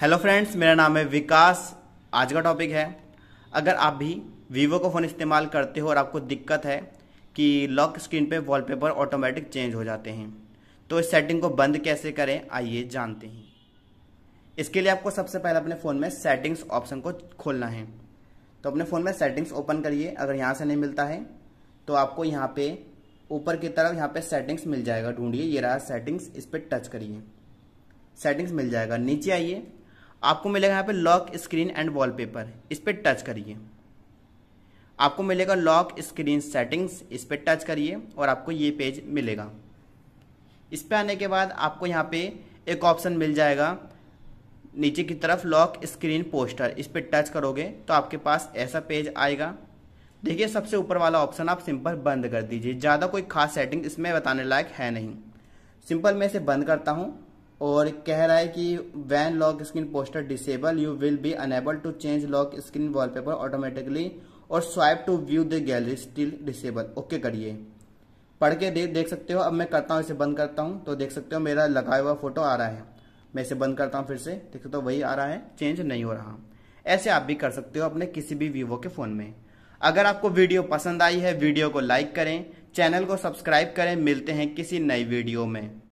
hello friends मेरा नाम है विकास आज का टॉपिक है अगर आप भी वीवो का फ़ोन इस्तेमाल करते हो और आपको दिक्कत है कि लॉक स्क्रीन पे वॉलपेपर ऑटोमेटिक चेंज हो जाते हैं तो इस सेटिंग को बंद कैसे करें आइए जानते हैं इसके लिए आपको सबसे पहले अपने फ़ोन में सेटिंग्स ऑप्शन को खोलना है तो अपने फ़ोन में सेटिंग्स ओपन करिए अगर यहाँ से नहीं मिलता है तो आपको यहाँ पर ऊपर की तरफ यहाँ पर सेटिंग्स मिल जाएगा ढूंढिए ये रहा सेटिंग्स इस पर टच करिए सेटिंग्स मिल जाएगा नीचे आइए आपको मिलेगा यहाँ पे लॉक स्क्रीन एंड वॉलपेपर इस पर टच करिए आपको मिलेगा लॉक स्क्रीन सेटिंग्स इस पर टच करिए और आपको ये पेज मिलेगा इस पर आने के बाद आपको यहाँ पे एक ऑप्शन मिल जाएगा नीचे की तरफ लॉक स्क्रीन पोस्टर इस पर टच करोगे तो आपके पास ऐसा पेज आएगा देखिए सबसे ऊपर वाला ऑप्शन आप सिंपल बंद कर दीजिए ज़्यादा कोई खास सेटिंग इसमें बताने लायक है नहीं सिंपल मैं इसे बंद करता हूँ और कह रहा है कि when lock screen poster disable you will be unable to change lock screen wallpaper automatically और swipe to view the gallery still disable okay करिए पढ़ के दे, देख सकते हो अब मैं करता हूँ इसे बंद करता हूँ तो देख सकते हो मेरा लगाया हुआ फोटो आ रहा है मैं इसे बंद करता हूँ फिर से देख सकते हो वही आ रहा है चेंज नहीं हो रहा ऐसे आप भी कर सकते हो अपने किसी भी वीवो के फ़ोन में अगर आपको वीडियो पसंद आई है वीडियो को लाइक करें चैनल को सब्सक्राइब करें मिलते हैं किसी नई वीडियो में